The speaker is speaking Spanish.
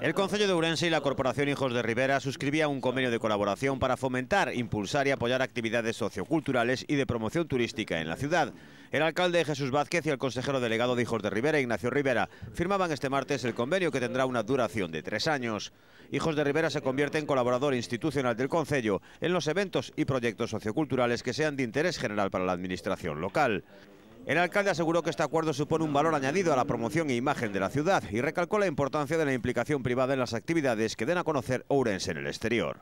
El Consejo de Urense y la Corporación Hijos de Rivera suscribían un convenio de colaboración para fomentar, impulsar y apoyar actividades socioculturales y de promoción turística en la ciudad. El alcalde Jesús Vázquez y el consejero delegado de Hijos de Rivera, Ignacio Rivera, firmaban este martes el convenio que tendrá una duración de tres años. Hijos de Rivera se convierte en colaborador institucional del Consejo en los eventos y proyectos socioculturales que sean de interés general para la administración local. El alcalde aseguró que este acuerdo supone un valor añadido a la promoción e imagen de la ciudad y recalcó la importancia de la implicación privada en las actividades que den a conocer Ourense en el exterior.